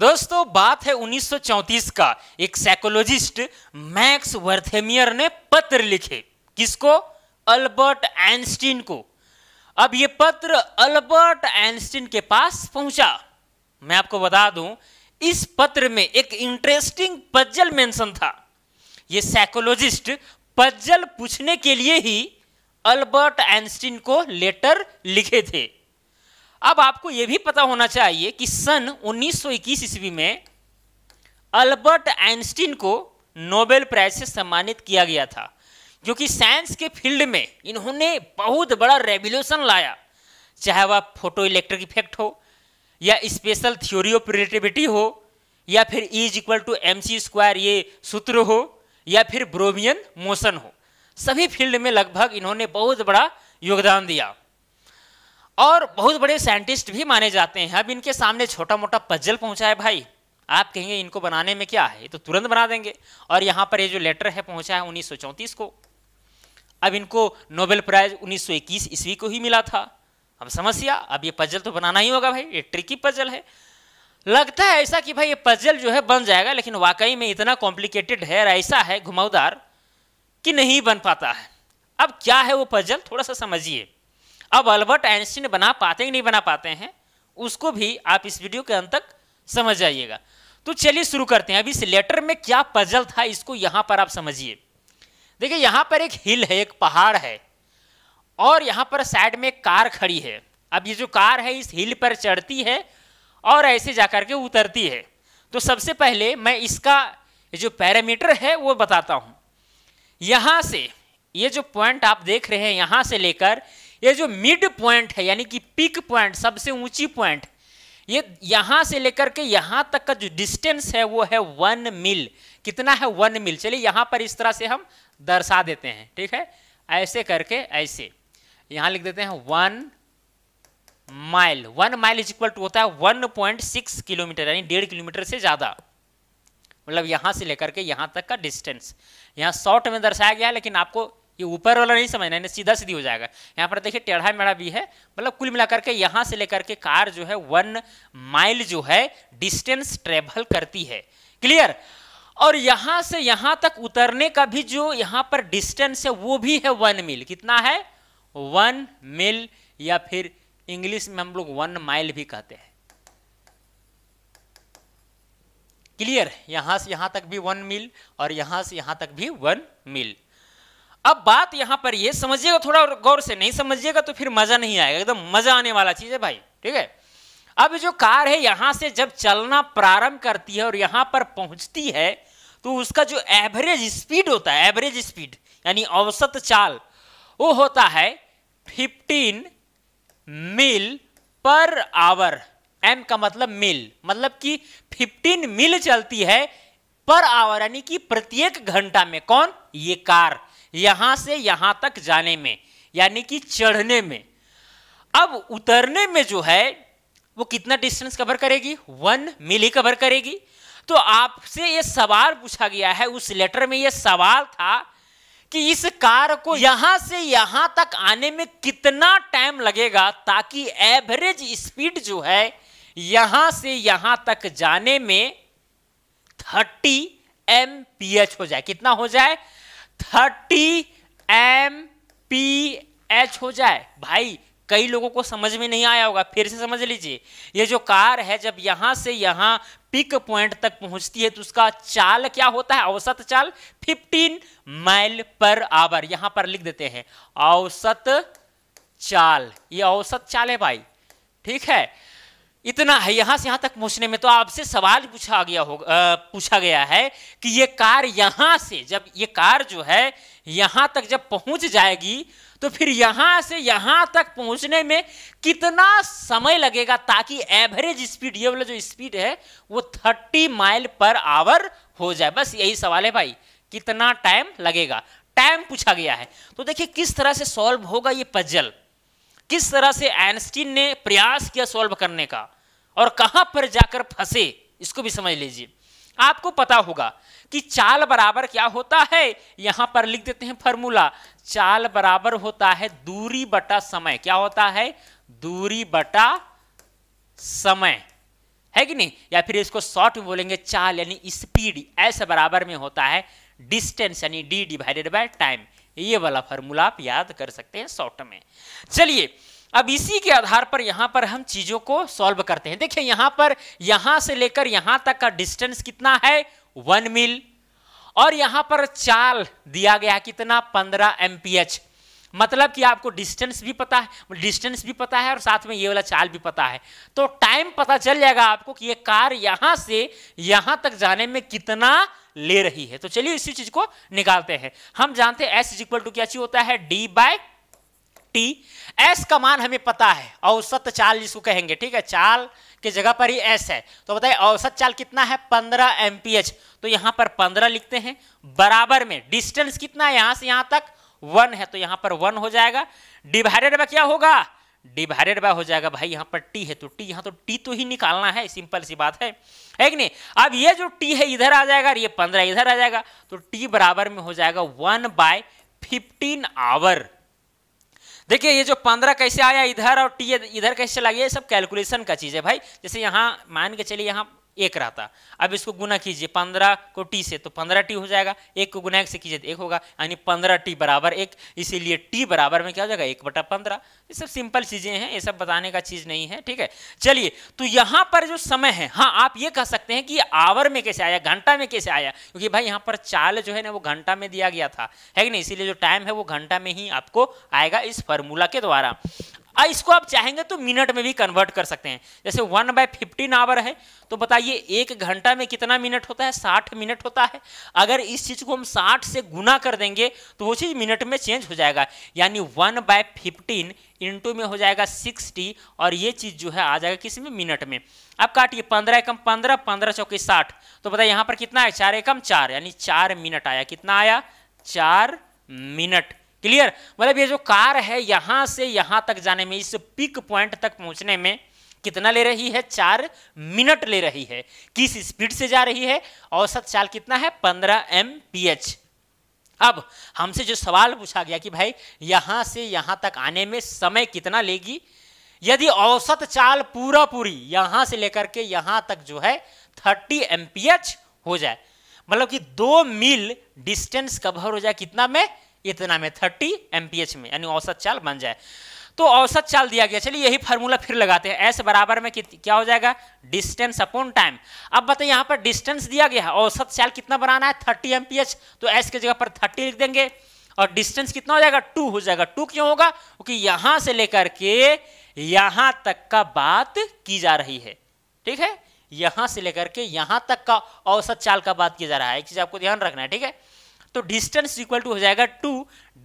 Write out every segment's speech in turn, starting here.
दोस्तों बात है 1934 का एक साइकोलॉजिस्ट मैक्स वर्थेमियर ने पत्र लिखे किसको अल्बर्ट आइंस्टीन को अब यह पत्र अल्बर्ट आइंस्टीन के पास पहुंचा मैं आपको बता दूं इस पत्र में एक इंटरेस्टिंग पज्जल मेंशन था यह साइकोलॉजिस्ट पज्जल पूछने के लिए ही अल्बर्ट आइंस्टीन को लेटर लिखे थे अब आपको यह भी पता होना चाहिए कि सन 1921 ईस्वी में अल्बर्ट आइंस्टीन को नोबेल प्राइज से सम्मानित किया गया था क्योंकि साइंस के फील्ड में इन्होंने बहुत बड़ा रेवोल्यूशन लाया चाहे वह फोटो इलेक्ट्रिक इफेक्ट हो या स्पेशल थ्योरी ऑफ रिलेटिविटी हो या फिर is e equal to M C square ये सूत्र हो या फिर ब्रोमियन मोशन हो सभी फील्ड में लगभग इन्होंने बहुत बड़ा योगदान दिया और बहुत बड़े साइंटिस्ट भी माने जाते हैं अब इनके सामने छोटा मोटा पजल पहुंचा है भाई आप कहेंगे इनको बनाने में क्या है ये तो तुरंत बना देंगे और यहाँ पर ये जो लेटर है पहुंचा है उन्नीस को अब इनको नोबेल प्राइज उन्नीस ईस्वी को ही मिला था अब समस्या अब ये पजल तो बनाना ही होगा भाई ये ट्रिकी पजल है लगता है ऐसा कि भाई ये पजल जो है बन जाएगा लेकिन वाकई में इतना कॉम्प्लिकेटेड है और ऐसा है घुमावदार कि नहीं बन पाता है अब क्या है वो पजल थोड़ा सा समझिए अब अल्बर्ट आइंस्टीन बना पाते ही नहीं बना पाते हैं उसको भी आप इस वीडियो के अंत तक समझ जाइएगा तो चलिए शुरू करते हैं अब इस लेटर में क्या पजल था इसको यहां पर आप समझिए देखिए यहां पर एक हिल है एक पहाड़ है और यहां पर साइड में एक कार खड़ी है अब ये जो कार है इस हिल पर चढ़ती है और ऐसे जाकर के उतरती है तो सबसे पहले मैं इसका जो पैरामीटर है वो बताता हूं यहां से ये जो पॉइंट आप देख रहे हैं यहां से लेकर ये जो मिड पॉइंट है यानी कि पिक पॉइंट सबसे ऊंची पॉइंट ये यहां से लेकर के यहां तक का जो डिस्टेंस है वो है वन मील कितना है वन मील चलिए यहां पर इस तरह से हम दर्शा देते हैं ठीक है ऐसे करके ऐसे यहां लिख देते हैं one mile one mile is equal to होता है वन पॉइंट सिक्स किलोमीटर यानी डेढ़ किलोमीटर से ज़्यादा मतलब यहां से लेकर के यहां तक का डिस्टेंस यहां शॉर्ट में दर्शाया गया है लेकिन आपको ये ऊपर वाला नहीं समझना है सीधा सीधी हो जाएगा यहाँ पर देखिए टेढ़ा मेढ़ा भी है मतलब कुल मिलाकर के यहाँ से लेकर के कार जो है वन माइल जो है डिस्टेंस ट्रेवल करती है क्लियर और यहाँ से यहाँ तक उतरने का भी जो यहाँ पर डिस्टेंस है वो भी है वन मील कितना है वन मील या फिर इंग्लिश में हम लोग वन माइल भी कहते हैं क्लियर यहां से यहां तक भी वन मील और यहां से यहां तक भी वन मील अब बात यहां पर ये समझिएगा थोड़ा गौर से नहीं समझिएगा तो फिर मजा नहीं आएगा एकदम तो मजा आने वाला चीज है भाई ठीक है अब जो कार है यहां से जब चलना प्रारंभ करती है और यहां पर पहुंचती है तो उसका जो एवरेज स्पीड होता है एवरेज स्पीड यानी औसत चाल वो होता है 15 मील पर आवर एम का मतलब मील मतलब कि 15 मील चलती है पर आवर यानी कि प्रत्येक घंटा में कौन ये कार यहां से यहां तक जाने में यानी कि चढ़ने में अब उतरने में जो है वो कितना डिस्टेंस कवर करेगी वन मिली कवर करेगी तो आपसे ये सवाल पूछा गया है उस लेटर में ये सवाल था कि इस कार को यहां से यहां तक आने में कितना टाइम लगेगा ताकि एवरेज स्पीड जो है यहां से यहां तक जाने में थर्टी एम हो जाए कितना हो जाए थर्टी एम पी एच हो जाए भाई कई लोगों को समझ में नहीं आया होगा फिर से समझ लीजिए ये जो कार है जब यहां से यहां पिक पॉइंट तक पहुंचती है तो उसका चाल क्या होता है औसत चाल 15 माइल पर आवर यहां पर लिख देते हैं औसत चाल ये औसत चाल है भाई ठीक है इतना है यहां से यहां तक पहुंचने में तो आपसे सवाल पूछा गया होगा पूछा गया है कि ये कार यहां से जब ये कार जो है यहां तक जब पहुंच जाएगी तो फिर यहां से यहां तक पहुंचने में कितना समय लगेगा ताकि एवरेज स्पीड ये वाला जो स्पीड है वो थर्टी माइल पर आवर हो जाए बस यही सवाल है भाई कितना टाइम लगेगा टाइम पूछा गया है तो देखिए किस तरह से सॉल्व होगा ये पजल किस तरह से आइंस्टीन ने प्रयास किया सॉल्व करने का और कहां पर जाकर फंसे इसको भी समझ लीजिए आपको पता होगा कि चाल बराबर क्या होता है यहां पर लिख देते हैं फॉर्मूला चाल बराबर होता है दूरी बटा समय क्या होता है दूरी बटा समय है कि नहीं या फिर इसको शॉर्ट में बोलेंगे चाल यानी स्पीड एस बराबर में होता है डिस्टेंस यानी डी डिवाइडेड बाय टाइम ये वाला फॉर्मूला आप याद कर सकते हैं शॉर्ट में चलिए अब इसी के आधार पर यहां पर हम चीजों को सॉल्व करते हैं देखिए यहां पर यहां से लेकर यहां तक का डिस्टेंस कितना है वन मील और यहां पर चाल दिया गया कितना पंद्रह एमपीएच मतलब कि आपको डिस्टेंस भी पता है डिस्टेंस भी पता है और साथ में ये वाला चाल भी पता है तो टाइम पता चल जाएगा आपको कि ये कार यहां से यहां तक जाने में कितना ले रही है तो चलिए इसी चीज को निकालते हैं हम जानते हैं एस इज इक्वल टू क्या चीज होता है डी बाय फिफ्टी एस का मान हमें पता है औसत चाल जिसको कहेंगे ठीक है चाल के जगह पर ही एस है तो बताइए औसत चाल कितना है 15 एमपीएच तो यहां पर पंद्रह लिखते हैं बराबर में डिस्टेंस कितना है यहां से यहां तक वन है तो यहां पर वन हो जाएगा डिवाइडेड बाय क्या होगा डिवाइडेड बाय हो जाएगा भाई यहाँ पर टी है तो टी यहाँ तो टी तो ही निकालना है सिंपल सी बात है है कि नहीं अब ये जो टी है इधर आ जाएगा और ये पंद्रह इधर आ जाएगा तो टी बराबर में हो जाएगा वन बाय फिफ्टीन आवर देखिए ये जो पंद्रह कैसे आया इधर और टी इधर कैसे चला गया ये सब कैलकुलेशन का चीज़ है भाई जैसे यहाँ मान के चलिए यहाँ एक रहता अब इसको गुना कीजिए पंद्रह को टी से तो पंद्रह टी हो जाएगा एक को गुना एक से कीजिए तो एक होगा यानी पंद्रह टी बराबर एक इसीलिए टी बराबर में क्या हो जाएगा एक बटा पंद्रह ये सब सिंपल चीज़ें हैं ये सब बताने का चीज़ नहीं है ठीक है चलिए तो यहां पर जो समय है हाँ आप ये कह सकते हैं कि आवर में कैसे आया घंटा में कैसे आया क्योंकि भाई यहां पर चाल जो है ना वो घंटा में दिया गया था है कि नहीं इसीलिए जो टाइम है वो घंटा में ही आपको आएगा इस फॉर्मूला के द्वारा और इसको आप चाहेंगे तो मिनट में भी कन्वर्ट कर सकते हैं जैसे वन बाय फिफ्टीन आवर है तो बताइए एक घंटा में कितना मिनट होता है साठ मिनट होता है अगर इस चीज़ को हम साठ से गुना कर देंगे तो वो चीज़ मिनट में चेंज हो जाएगा यानी वन बाय फिफ्टीन इंटू में हो जाएगा सिक्सटी और ये चीज़ जो है आ जाएगा किस में मिनट में अब काटिए पंद्रह एकम पंद्रह पंद्रह चौकी साठ तो बताइए यहाँ पर कितना है चार एकम चार यानी चार मिनट आया कितना आया चार मिनट क्लियर मतलब ये जो कार है यहां से यहां तक जाने में इस पिक पॉइंट तक पहुंचने में कितना ले रही है चार मिनट ले रही है किस स्पीड से जा रही है औसत चाल कितना है पंद्रह एम अब हमसे जो सवाल पूछा गया कि भाई यहां से यहां तक आने में समय कितना लेगी यदि औसत चाल पूरा पूरी यहां से लेकर के यहां तक जो है थर्टी एम हो जाए मतलब कि दो मील डिस्टेंस कवर हो जाए कितना में इतना में थर्टी एमपीएच में यानी औसत चाल बन जाए तो औसत चाल दिया गया चलिए यही फार्मूला फिर लगाते हैं एस बराबर में क्या हो जाएगा डिस्टेंस अपॉन टाइम अब बताइए यहाँ पर डिस्टेंस दिया गया है औसत चाल कितना बनाना है थर्टी एम तो एस की जगह पर थर्टी लिख देंगे और डिस्टेंस कितना हो जाएगा टू हो जाएगा टू क्यों होगा क्योंकि यहां से लेकर के यहां तक का बात की जा रही है ठीक है यहां से लेकर के यहां तक का औसत चाल का बात किया जा रहा है एक चीज आपको ध्यान रखना है ठीक है तो डिस्टेंस इक्वल टू हो जाएगा टू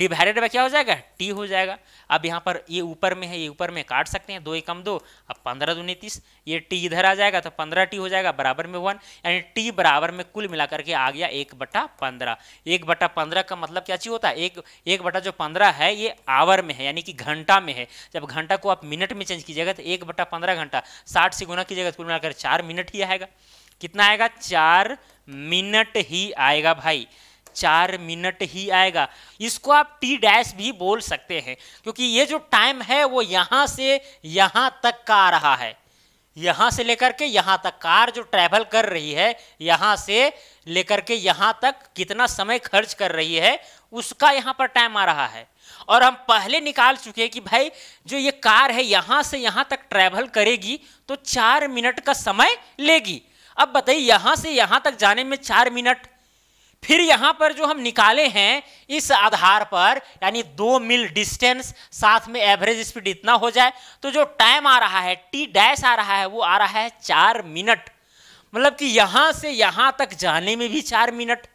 डिवाइडेड बाय क्या हो जाएगा टी हो जाएगा अब यहाँ पर ये ऊपर में है ये ऊपर में काट सकते हैं दो कम दो अब पंद्रह दो तीस ये टी इधर आ जाएगा तो पंद्रह टी हो जाएगा बराबर में वन यानी टी बराबर में कुल मिलाकर के आ गया एक बटा पंद्रह एक बटा पंद्रह का मतलब क्या चीज होता है एक एक बटा जो पंद्रह है ये आवर में है यानी कि घंटा में है जब घंटा को आप मिनट में चेंज कीजिएगा तो एक बटा पंद्रह घंटा साठ से गुना कीजिएगा तो कुल मिलाकर चार मिनट ही आएगा कितना आएगा चार मिनट ही आएगा भाई चार मिनट ही आएगा इसको आप टी डैश भी बोल सकते हैं क्योंकि ये जो टाइम है वो यहाँ से यहाँ तक का आ रहा है यहाँ से लेकर के यहाँ तक कार जो ट्रैवल कर रही है यहाँ से लेकर के यहाँ तक कितना समय खर्च कर रही है उसका यहाँ पर टाइम आ रहा है और हम पहले निकाल चुके हैं कि भाई जो ये कार है यहाँ से यहाँ तक ट्रैवल करेगी तो चार मिनट का समय लेगी अब बताइए यहाँ से यहाँ तक जाने में चार मिनट फिर यहां पर जो हम निकाले हैं इस आधार पर यानी दो मील डिस्टेंस साथ में एवरेज स्पीड इतना हो जाए तो जो टाइम आ रहा है टी डैश आ रहा है वो आ रहा है चार मिनट मतलब कि यहां से यहां तक जाने में भी चार मिनट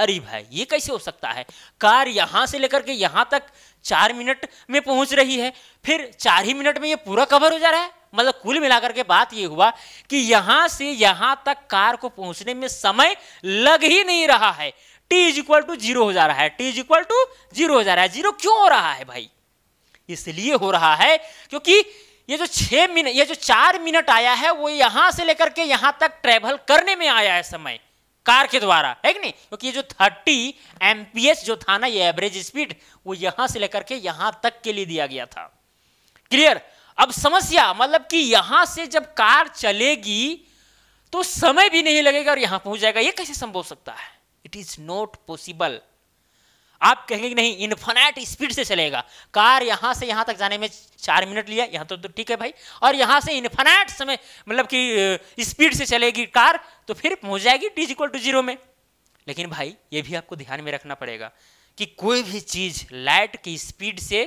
अरे भाई ये कैसे हो सकता है कार यहां से लेकर के यहां तक चार मिनट में पहुंच रही है फिर चार ही मिनट में ये पूरा कवर हो जा रहा है मतलब कुल मिलाकर के बात यह हुआ कि यहां से यहां तक कार को पहुंचने में समय लग ही नहीं रहा है T is equal to zero हो जा रहा है T is equal to zero हो जा रहा है जीरो क्यों हो रहा है भाई इसलिए हो रहा है क्योंकि ये जो छह मिनट ये जो चार मिनट आया है वो यहां से लेकर के यहां तक ट्रेवल करने में आया है समय कार के द्वारा है कि नहीं क्योंकि ये जो 30 एमपीएस जो था ना ये एवरेज स्पीड वो यहां से लेकर के यहां तक के लिए दिया गया था क्लियर अब समस्या मतलब कि यहां से जब कार चलेगी तो समय भी नहीं लगेगा और यहां पहुंच जाएगा यह कैसे संभव सकता है इट इज नॉट पॉसिबल आप कहेंगे कि नहीं इन्फानाइट स्पीड से चलेगा कार यहां से यहां तक जाने में चार मिनट लिया यहां तो, तो ठीक तो है भाई और यहां से इन्फानाइट समय मतलब कि स्पीड से चलेगी कार तो फिर पहुंच जाएगी टी इक्वल टू जीरो में लेकिन भाई ये भी आपको ध्यान में रखना पड़ेगा कि कोई भी चीज़ लाइट की स्पीड से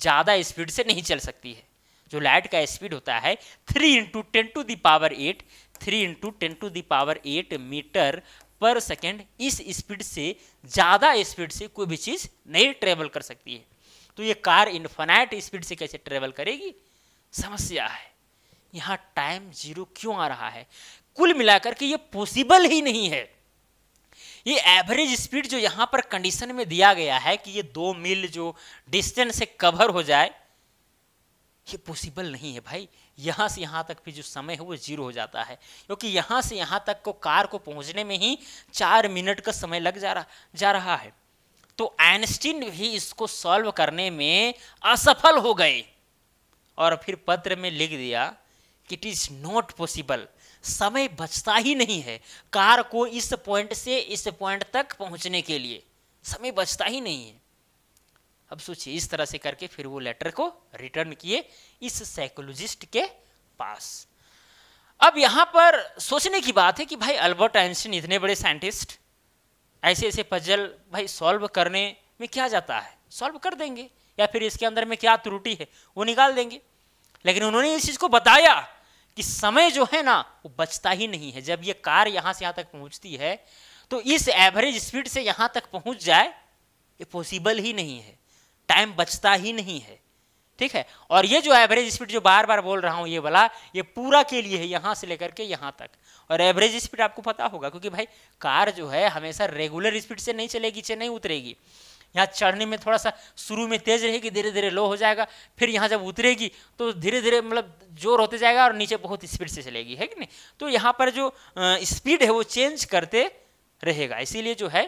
ज़्यादा स्पीड से नहीं चल सकती है जो लाइट का स्पीड होता है three into ten to the power eight three into ten to the power eight metre पर सेकेंड इस स्पीड से ज़्यादा स्पीड से कोई भी चीज़ नहीं ट्रेवल कर सकती है तो ये कार इन्फानाइट स्पीड से कैसे ट्रेवल करेगी समस्या है यहाँ टाइम जीरो क्यों आ रहा है कुल मिलाकर के ये पॉसिबल ही नहीं है ये एवरेज स्पीड जो यहाँ पर कंडीशन में दिया गया है कि ये दो मील जो डिस्टेंस से कवर हो जाए ये पॉसिबल नहीं है भाई यहाँ से यहाँ तक भी जो समय है वो जीरो हो जाता है क्योंकि यहाँ से यहाँ तक को कार को पहुँचने में ही चार मिनट का समय लग जा रहा जा रहा है तो आइंस्टीन भी इसको सॉल्व करने में असफल हो गए और फिर पत्र में लिख दिया कि इट इज़ नॉट पॉसिबल समय बचता ही नहीं है कार को इस पॉइंट से इस पॉइंट तक पहुंचने के लिए समय बचता ही नहीं है अब सोचिए इस तरह से करके फिर वो लेटर को रिटर्न किए इस साइकोलॉजिस्ट के पास अब यहां पर सोचने की बात है कि भाई अल्बर्ट आइंस्टीन इतने बड़े साइंटिस्ट ऐसे ऐसे पजल भाई सॉल्व करने में क्या जाता है सॉल्व कर देंगे या फिर इसके अंदर में क्या त्रुटि है वो निकाल देंगे लेकिन उन्होंने इस चीज़ को बताया कि समय जो है ना वो बचता ही नहीं है जब ये कार यहां से यहां तक पहुंचती है तो इस एवरेज स्पीड से यहां तक पहुंच जाए ये पॉसिबल ही नहीं है टाइम बचता ही नहीं है ठीक है और ये जो एवरेज स्पीड जो बार बार बोल रहा हूँ ये वाला ये पूरा के लिए है यहाँ से लेकर के यहाँ तक और एवरेज स्पीड आपको पता होगा क्योंकि भाई कार जो है हमेशा रेगुलर स्पीड से नहीं चलेगी चे नहीं उतरेगी यहाँ चढ़ने में थोड़ा सा शुरू में तेज़ रहेगी धीरे धीरे लो हो जाएगा फिर यहाँ जब उतरेगी तो धीरे धीरे मतलब जोर होते जाएगा और नीचे बहुत स्पीड से चलेगी है कि नहीं तो यहाँ पर जो स्पीड है वो चेंज करते रहेगा इसीलिए जो है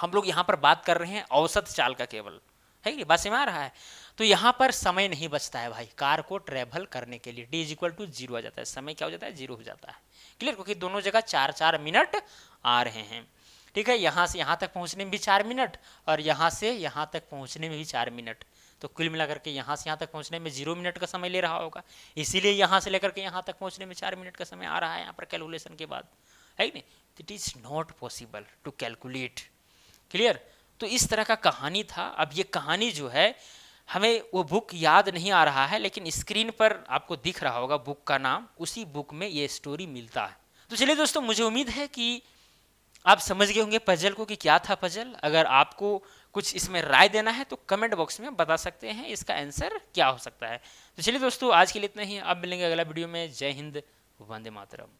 हम लोग यहाँ पर बात कर रहे हैं औसत चाल का केवल है कि बस में आ रहा है तो यहाँ पर समय नहीं बचता है भाई कार को ट्रेवल करने के लिए D is equal to zero आ जाता है समय क्या हो जाता है जीरो हो जाता है क्लियर क्योंकि दोनों जगह चार चार मिनट आ रहे हैं ठीक है यहाँ से यहाँ तक पहुँचने में भी चार मिनट और यहाँ से यहाँ तक पहुँचने में भी चार मिनट तो कुल मिलाकर के यहाँ से यहाँ तक पहुँचने में जीरो मिनट का समय ले रहा होगा इसीलिए यहाँ से लेकर के यहाँ तक पहुँचने में चार मिनट का समय आ रहा है यहाँ पर कैलकुलेशन के बाद है कि नहीं it is not possible to calculate clear तो इस तरह का कहानी था अब ये कहानी जो है हमें वो बुक याद नहीं आ रहा है लेकिन स्क्रीन पर आपको दिख रहा होगा बुक का नाम उसी बुक में ये स्टोरी मिलता है तो चलिए दोस्तों मुझे उम्मीद है कि आप समझ गए होंगे पजल को कि क्या था पजल अगर आपको कुछ इसमें राय देना है तो कमेंट बॉक्स में बता सकते हैं इसका आंसर क्या हो सकता है तो चलिए दोस्तों आज के लिए इतना ही आप मिलेंगे अगला वीडियो में जय हिंद वंदे मातरम